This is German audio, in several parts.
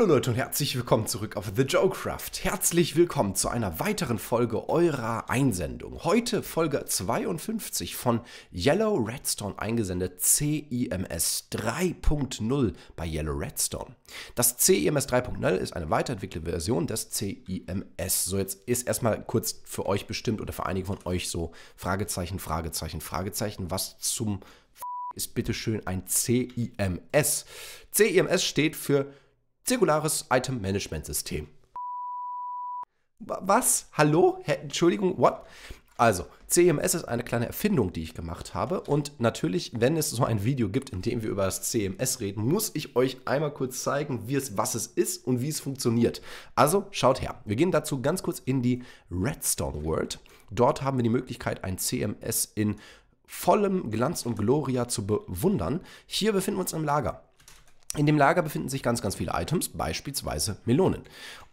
Hallo Leute und herzlich willkommen zurück auf The Joecraft. Herzlich willkommen zu einer weiteren Folge eurer Einsendung. Heute Folge 52 von Yellow Redstone eingesendet CIMS 3.0 bei Yellow Redstone. Das CIMS 3.0 ist eine weiterentwickelte Version des CIMS. So jetzt ist erstmal kurz für euch bestimmt oder für einige von euch so Fragezeichen, Fragezeichen, Fragezeichen, was zum F ist bitteschön ein CIMS. CIMS steht für Zirkulares Item Management System. Was? Hallo? Hä, Entschuldigung, what? Also, CMS ist eine kleine Erfindung, die ich gemacht habe. Und natürlich, wenn es so ein Video gibt, in dem wir über das CMS reden, muss ich euch einmal kurz zeigen, wie es, was es ist und wie es funktioniert. Also, schaut her. Wir gehen dazu ganz kurz in die Redstone World. Dort haben wir die Möglichkeit, ein CMS in vollem Glanz und Gloria zu bewundern. Hier befinden wir uns im Lager. In dem Lager befinden sich ganz, ganz viele Items, beispielsweise Melonen.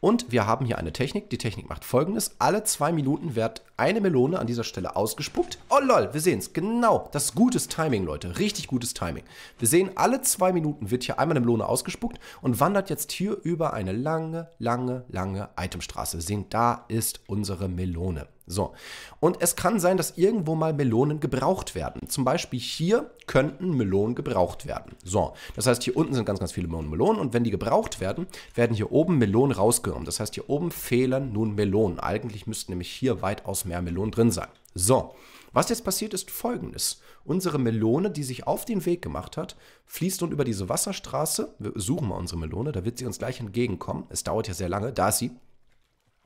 Und wir haben hier eine Technik. Die Technik macht folgendes. Alle zwei Minuten wird eine Melone an dieser Stelle ausgespuckt. Oh lol, wir sehen es. Genau, das ist gutes Timing, Leute. Richtig gutes Timing. Wir sehen, alle zwei Minuten wird hier einmal eine Melone ausgespuckt und wandert jetzt hier über eine lange, lange, lange Itemstraße. Wir sehen, da ist unsere Melone. So. Und es kann sein, dass irgendwo mal Melonen gebraucht werden. Zum Beispiel hier könnten Melonen gebraucht werden. So. Das heißt, hier unten sind ganz, ganz viele Melonen, Und wenn die gebraucht werden, werden hier oben Melonen rausgenommen. Das heißt, hier oben fehlen nun Melonen. Eigentlich müssten nämlich hier weitaus mehr Melonen drin sein. So. Was jetzt passiert ist folgendes. Unsere Melone, die sich auf den Weg gemacht hat, fließt nun über diese Wasserstraße. Wir suchen mal unsere Melone, da wird sie uns gleich entgegenkommen. Es dauert ja sehr lange, da ist sie.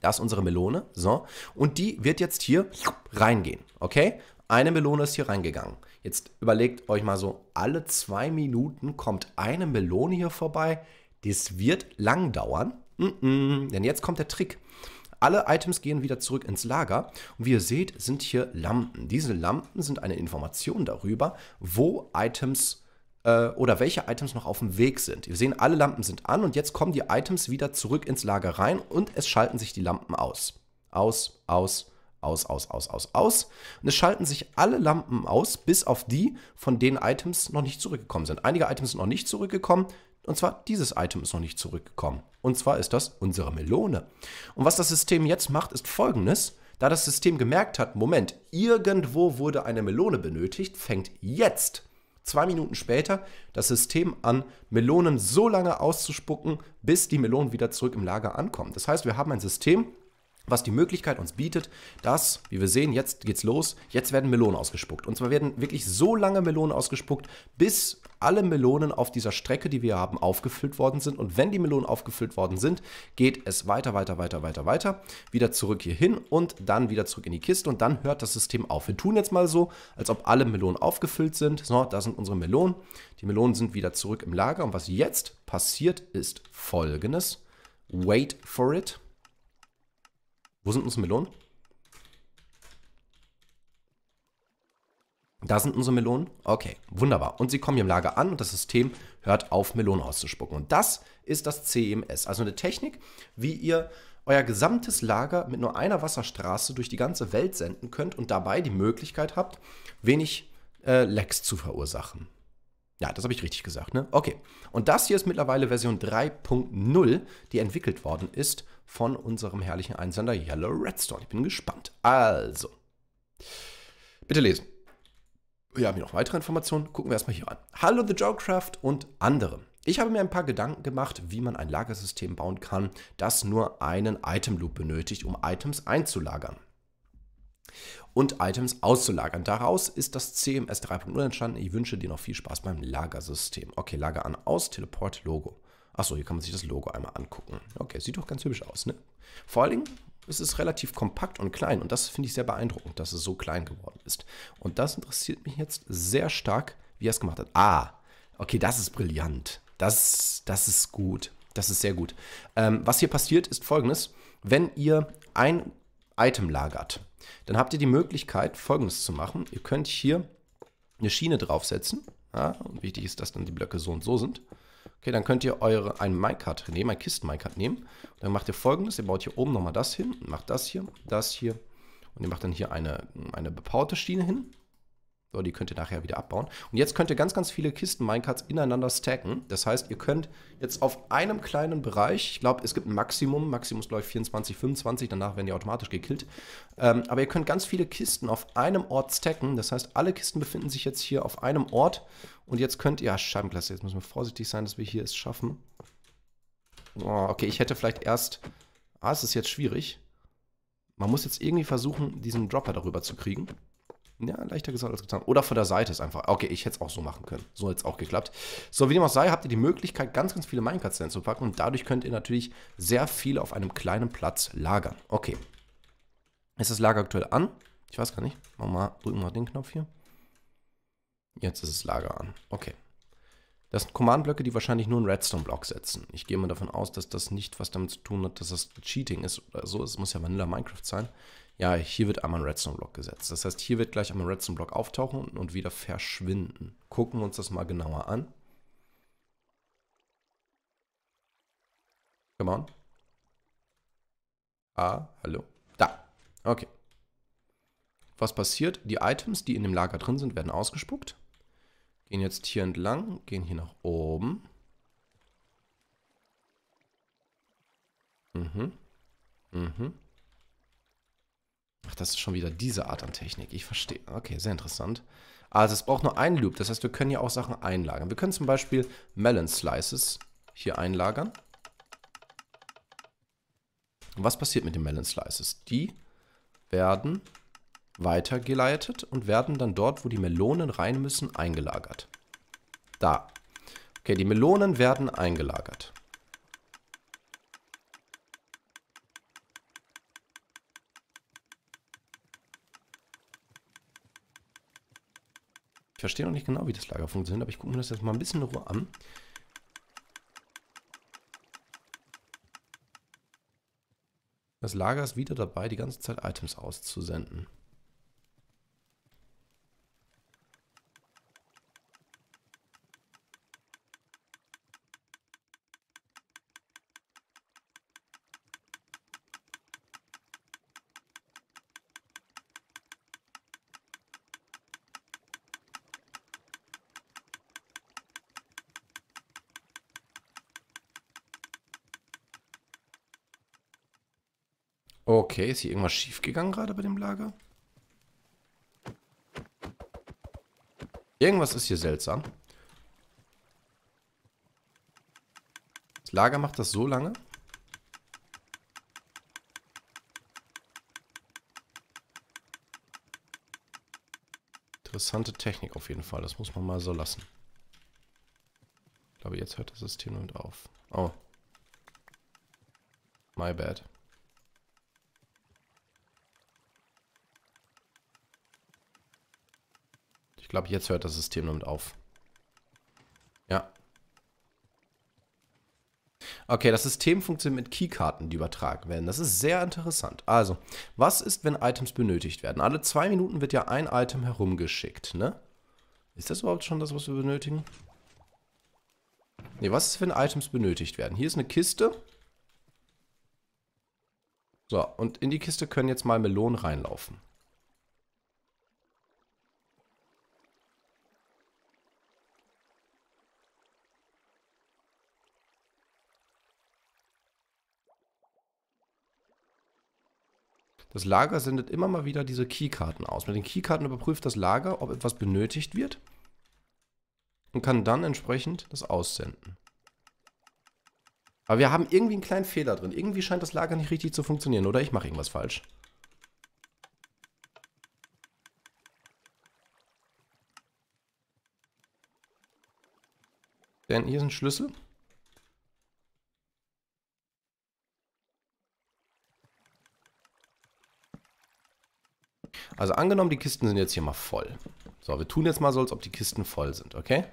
Da ist unsere Melone. So. Und die wird jetzt hier reingehen. Okay? Eine Melone ist hier reingegangen. Jetzt überlegt euch mal so, alle zwei Minuten kommt eine Melone hier vorbei. Das wird lang dauern. Mm -mm. denn jetzt kommt der Trick. Alle Items gehen wieder zurück ins Lager und wie ihr seht, sind hier Lampen. Diese Lampen sind eine Information darüber, wo Items sind äh, oder welche Items noch auf dem Weg sind. Wir sehen, alle Lampen sind an und jetzt kommen die Items wieder zurück ins Lager rein und es schalten sich die Lampen aus. Aus, aus, aus, aus, aus, aus, aus. Und es schalten sich alle Lampen aus, bis auf die, von denen Items noch nicht zurückgekommen sind. Einige Items sind noch nicht zurückgekommen, und zwar dieses Item ist noch nicht zurückgekommen. Und zwar ist das unsere Melone. Und was das System jetzt macht, ist folgendes. Da das System gemerkt hat, Moment, irgendwo wurde eine Melone benötigt, fängt jetzt an zwei Minuten später das System an, Melonen so lange auszuspucken, bis die Melonen wieder zurück im Lager ankommen. Das heißt, wir haben ein System, was die Möglichkeit uns bietet, dass, wie wir sehen, jetzt geht's los, jetzt werden Melonen ausgespuckt. Und zwar werden wirklich so lange Melonen ausgespuckt, bis alle Melonen auf dieser Strecke, die wir haben, aufgefüllt worden sind. Und wenn die Melonen aufgefüllt worden sind, geht es weiter, weiter, weiter, weiter, weiter, wieder zurück hier hin und dann wieder zurück in die Kiste und dann hört das System auf. Wir tun jetzt mal so, als ob alle Melonen aufgefüllt sind. So, da sind unsere Melonen. Die Melonen sind wieder zurück im Lager und was jetzt passiert ist folgendes. Wait for it. Wo sind unsere Melonen? Da sind unsere Melonen. Okay, wunderbar. Und sie kommen hier im Lager an und das System hört auf, Melonen auszuspucken. Und das ist das CMS, e also eine Technik, wie ihr euer gesamtes Lager mit nur einer Wasserstraße durch die ganze Welt senden könnt und dabei die Möglichkeit habt, wenig äh, Lags zu verursachen. Ja, das habe ich richtig gesagt, ne? Okay. Und das hier ist mittlerweile Version 3.0, die entwickelt worden ist von unserem herrlichen Einsender Yellow Redstone. Ich bin gespannt. Also, bitte lesen. Wir haben hier noch weitere Informationen. Gucken wir erstmal hier an. Hallo The Jokecraft und andere. Ich habe mir ein paar Gedanken gemacht, wie man ein Lagersystem bauen kann, das nur einen Item Loop benötigt, um Items einzulagern und Items auszulagern. Daraus ist das CMS 3.0 entstanden. Ich wünsche dir noch viel Spaß beim Lagersystem. Okay, Lager an, aus, Teleport, Logo. Achso, hier kann man sich das Logo einmal angucken. Okay, sieht doch ganz hübsch aus, ne? Vor allen Dingen ist es relativ kompakt und klein und das finde ich sehr beeindruckend, dass es so klein geworden ist. Und das interessiert mich jetzt sehr stark, wie er es gemacht hat. Ah, okay, das ist brillant. Das, das ist gut. Das ist sehr gut. Ähm, was hier passiert, ist folgendes. Wenn ihr ein Item lagert, dann habt ihr die Möglichkeit, folgendes zu machen. Ihr könnt hier eine Schiene draufsetzen. Ja, und wichtig ist, dass dann die Blöcke so und so sind. Okay, dann könnt ihr eure, ein MyCard nehmen, ein Kisten-MyCard nehmen. dann macht ihr folgendes, ihr baut hier oben nochmal das hin, macht das hier, das hier. Und ihr macht dann hier eine, eine bepaute Schiene hin. So, die könnt ihr nachher wieder abbauen. Und jetzt könnt ihr ganz, ganz viele Kisten Minecarts ineinander stacken. Das heißt, ihr könnt jetzt auf einem kleinen Bereich, ich glaube, es gibt ein Maximum, Maximum ist glaube ich 24, 25, danach werden die automatisch gekillt. Ähm, aber ihr könnt ganz viele Kisten auf einem Ort stacken. Das heißt, alle Kisten befinden sich jetzt hier auf einem Ort. Und jetzt könnt ihr, ja, ah, Scheibenklasse, jetzt müssen wir vorsichtig sein, dass wir hier es schaffen. Oh, okay, ich hätte vielleicht erst, ah, es ist jetzt schwierig. Man muss jetzt irgendwie versuchen, diesen Dropper darüber zu kriegen. Ja, leichter gesagt als getan. Oder von der Seite ist einfach. Okay, ich hätte es auch so machen können. So hätte es auch geklappt. So, wie dem auch sei, habt ihr die Möglichkeit, ganz, ganz viele minecraft zu reinzupacken und dadurch könnt ihr natürlich sehr viel auf einem kleinen Platz lagern. Okay. Ist das Lager aktuell an? Ich weiß gar nicht. Machen wir mal, drücken wir den Knopf hier. Jetzt ist das Lager an. Okay. Das sind Command-Blöcke, die wahrscheinlich nur einen Redstone-Block setzen. Ich gehe mal davon aus, dass das nicht was damit zu tun hat, dass das Cheating ist oder so. Es muss ja Vanilla Minecraft sein. Ja, hier wird einmal ein Redstone-Block gesetzt. Das heißt, hier wird gleich einmal ein Redstone-Block auftauchen und wieder verschwinden. Gucken wir uns das mal genauer an. Come on. Ah, hallo. Da. Okay. Was passiert? Die Items, die in dem Lager drin sind, werden ausgespuckt. Gehen jetzt hier entlang, gehen hier nach oben. Mhm. Mhm. Ach, das ist schon wieder diese Art an Technik. Ich verstehe. Okay, sehr interessant. Also es braucht nur einen Loop. Das heißt, wir können hier auch Sachen einlagern. Wir können zum Beispiel Melon Slices hier einlagern. Und was passiert mit den Melon Slices? Die werden weitergeleitet und werden dann dort, wo die Melonen rein müssen, eingelagert. Da. Okay, die Melonen werden eingelagert. Ich verstehe noch nicht genau, wie das Lager funktioniert, aber ich gucke mir das jetzt mal ein bisschen in Ruhe an. Das Lager ist wieder dabei, die ganze Zeit Items auszusenden. Okay, ist hier irgendwas schief gegangen gerade bei dem Lager? Irgendwas ist hier seltsam. Das Lager macht das so lange. Interessante Technik auf jeden Fall. Das muss man mal so lassen. Ich glaube, jetzt hört das System damit auf. Oh. My bad. Ich glaube, jetzt hört das System damit auf. Ja. Okay, das System funktioniert mit Keykarten, die übertragen werden. Das ist sehr interessant. Also, was ist, wenn Items benötigt werden? Alle zwei Minuten wird ja ein Item herumgeschickt, ne? Ist das überhaupt schon das, was wir benötigen? Ne, was ist, wenn Items benötigt werden? Hier ist eine Kiste. So, und in die Kiste können jetzt mal Melonen reinlaufen. Das Lager sendet immer mal wieder diese Keykarten aus. Mit den Keykarten überprüft das Lager, ob etwas benötigt wird und kann dann entsprechend das aussenden. Aber wir haben irgendwie einen kleinen Fehler drin. Irgendwie scheint das Lager nicht richtig zu funktionieren, oder ich mache irgendwas falsch. Denn hier ist ein Schlüssel. Also angenommen, die Kisten sind jetzt hier mal voll. So, wir tun jetzt mal so, als ob die Kisten voll sind, okay?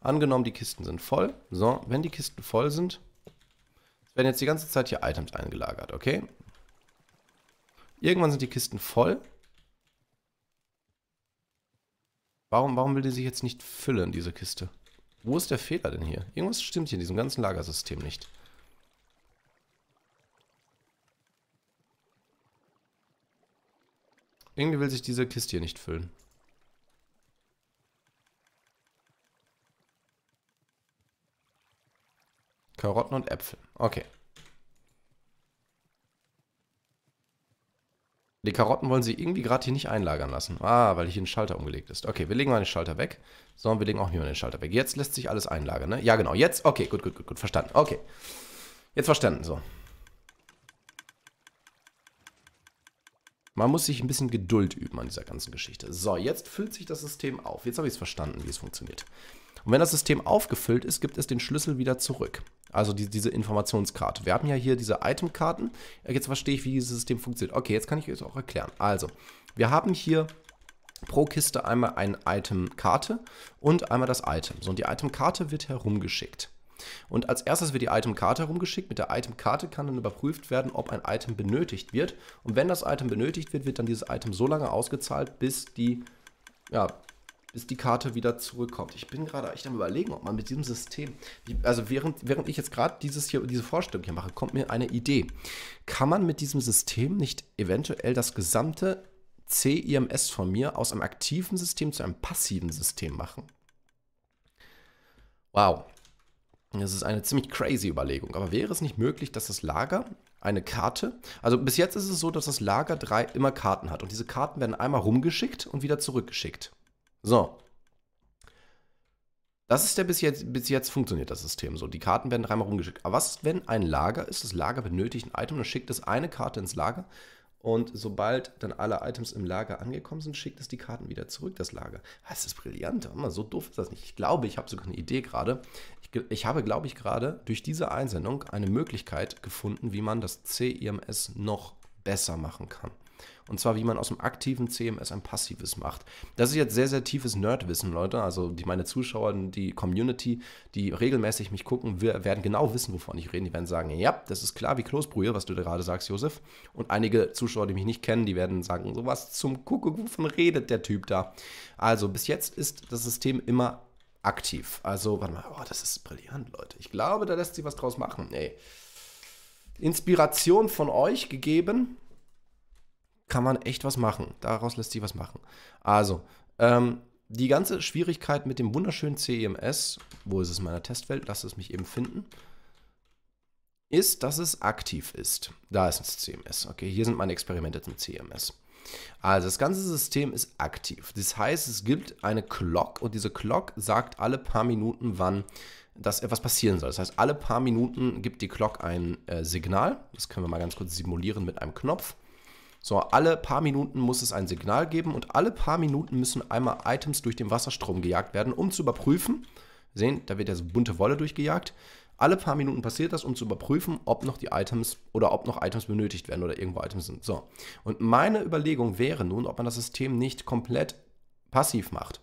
Angenommen, die Kisten sind voll. So, wenn die Kisten voll sind, werden jetzt die ganze Zeit hier Items eingelagert, okay? Irgendwann sind die Kisten voll. Warum, warum will die sich jetzt nicht füllen, diese Kiste? Wo ist der Fehler denn hier? Irgendwas stimmt hier in diesem ganzen Lagersystem nicht. Irgendwie will sich diese Kiste hier nicht füllen. Karotten und Äpfel. Okay. Die Karotten wollen sie irgendwie gerade hier nicht einlagern lassen. Ah, weil hier ein Schalter umgelegt ist. Okay, wir legen mal den Schalter weg. Sondern wir legen auch hier mal den Schalter weg. Jetzt lässt sich alles einlagern, ne? Ja, genau. Jetzt? Okay, gut, gut, gut, gut. Verstanden. Okay. Jetzt verstanden. So. Man muss sich ein bisschen Geduld üben an dieser ganzen Geschichte. So, jetzt füllt sich das System auf. Jetzt habe ich es verstanden, wie es funktioniert. Und wenn das System aufgefüllt ist, gibt es den Schlüssel wieder zurück. Also die, diese Informationskarte. Wir haben ja hier diese Itemkarten. Jetzt verstehe ich, wie dieses System funktioniert. Okay, jetzt kann ich es auch erklären. Also, wir haben hier pro Kiste einmal eine Itemkarte und einmal das Item. So, und die Itemkarte wird herumgeschickt. Und als erstes wird die Itemkarte herumgeschickt. Mit der Itemkarte kann dann überprüft werden, ob ein Item benötigt wird. Und wenn das Item benötigt wird, wird dann dieses Item so lange ausgezahlt, bis die, ja, bis die Karte wieder zurückkommt. Ich bin gerade echt am überlegen, ob man mit diesem System, also während, während ich jetzt gerade diese Vorstellung hier mache, kommt mir eine Idee. Kann man mit diesem System nicht eventuell das gesamte CIMS von mir aus einem aktiven System zu einem passiven System machen? Wow, das ist eine ziemlich crazy Überlegung. Aber wäre es nicht möglich, dass das Lager eine Karte, also bis jetzt ist es so, dass das Lager drei immer Karten hat und diese Karten werden einmal rumgeschickt und wieder zurückgeschickt. So. Das ist der bis jetzt, bis jetzt funktioniert das System so. Die Karten werden dreimal rumgeschickt. Aber was, wenn ein Lager ist? Das Lager benötigt ein Item, dann schickt es eine Karte ins Lager, und sobald dann alle Items im Lager angekommen sind, schickt es die Karten wieder zurück, das Lager. Das ah, ist brillant, Mann, so doof ist das nicht. Ich glaube, ich habe sogar eine Idee gerade. Ich, ich, habe, glaube ich, gerade durch diese Einsendung eine Möglichkeit gefunden, wie man das CIMS noch besser machen kann. Und zwar, wie man aus dem aktiven CMS ein passives macht. Das ist jetzt sehr, sehr tiefes Nerdwissen, Leute. Also die, meine Zuschauer, die Community, die regelmäßig mich gucken, wir werden genau wissen, wovon ich rede. Die werden sagen, ja, das ist klar wie Kloßbrühe, was du da gerade sagst, Josef. Und einige Zuschauer, die mich nicht kennen, die werden sagen, so was zum Kuckuck, wovon redet der Typ da? Also bis jetzt ist das System immer aktiv. Also, warte mal, oh, das ist brillant, Leute. Ich glaube, da lässt sich was draus machen. Ey. Inspiration von euch gegeben kann man echt was machen. Daraus lässt sich was machen. Also, ähm, die ganze Schwierigkeit mit dem wunderschönen CEMS, wo ist es in meiner Testwelt, lasst es mich eben finden, ist, dass es aktiv ist. Da ist das e CMS. Okay, hier sind meine Experimente zum CMS. E also das ganze System ist aktiv. Das heißt, es gibt eine Clock und diese Clock sagt alle paar Minuten, wann dass etwas passieren soll. Das heißt, alle paar Minuten gibt die Clock ein äh, Signal. Das können wir mal ganz kurz simulieren mit einem Knopf. So, alle paar Minuten muss es ein Signal geben und alle paar Minuten müssen einmal Items durch den Wasserstrom gejagt werden, um zu überprüfen. Sehen, da wird ja so bunte Wolle durchgejagt. Alle paar Minuten passiert das, um zu überprüfen, ob noch die Items oder ob noch Items benötigt werden oder irgendwo Items sind. So. Und meine Überlegung wäre nun, ob man das System nicht komplett passiv macht.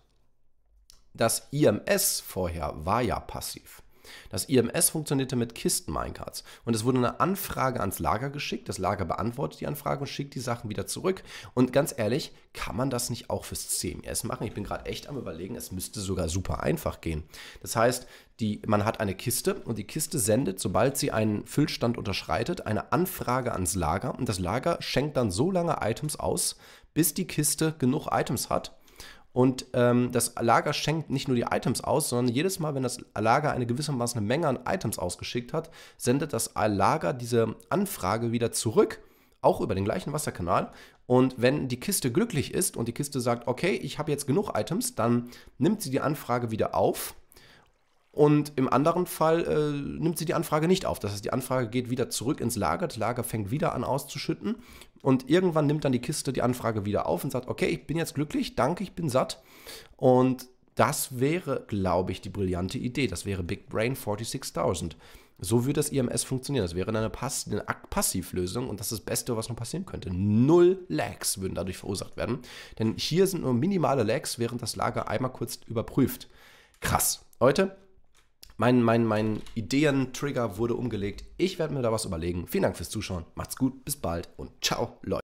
Das IMS vorher war ja passiv. Das IMS funktionierte mit Kisten-Minecarts und es wurde eine Anfrage ans Lager geschickt, das Lager beantwortet die Anfrage und schickt die Sachen wieder zurück. Und ganz ehrlich, kann man das nicht auch fürs CMS machen? Ich bin gerade echt am überlegen, es müsste sogar super einfach gehen. Das heißt, die, man hat eine Kiste und die Kiste sendet, sobald sie einen Füllstand unterschreitet, eine Anfrage ans Lager und das Lager schenkt dann so lange Items aus, bis die Kiste genug Items hat, und ähm, das Lager schenkt nicht nur die Items aus, sondern jedes Mal, wenn das Lager eine gewissermaßen eine Menge an Items ausgeschickt hat, sendet das Lager diese Anfrage wieder zurück, auch über den gleichen Wasserkanal. Und wenn die Kiste glücklich ist und die Kiste sagt, okay, ich habe jetzt genug Items, dann nimmt sie die Anfrage wieder auf und im anderen Fall äh, nimmt sie die Anfrage nicht auf. Das heißt, die Anfrage geht wieder zurück ins Lager, das Lager fängt wieder an auszuschütten und irgendwann nimmt dann die Kiste die Anfrage wieder auf und sagt, okay, ich bin jetzt glücklich, danke, ich bin satt. Und das wäre, glaube ich, die brillante Idee. Das wäre Big Brain 46000. So würde das IMS funktionieren. Das wäre eine, Pass eine Passivlösung und das ist das Beste, was noch passieren könnte. Null Lags würden dadurch verursacht werden. Denn hier sind nur minimale Lags, während das Lager einmal kurz überprüft. Krass. Leute, mein, mein, mein Ideen-Trigger wurde umgelegt. Ich werde mir da was überlegen. Vielen Dank fürs Zuschauen. Macht's gut, bis bald und ciao, Leute.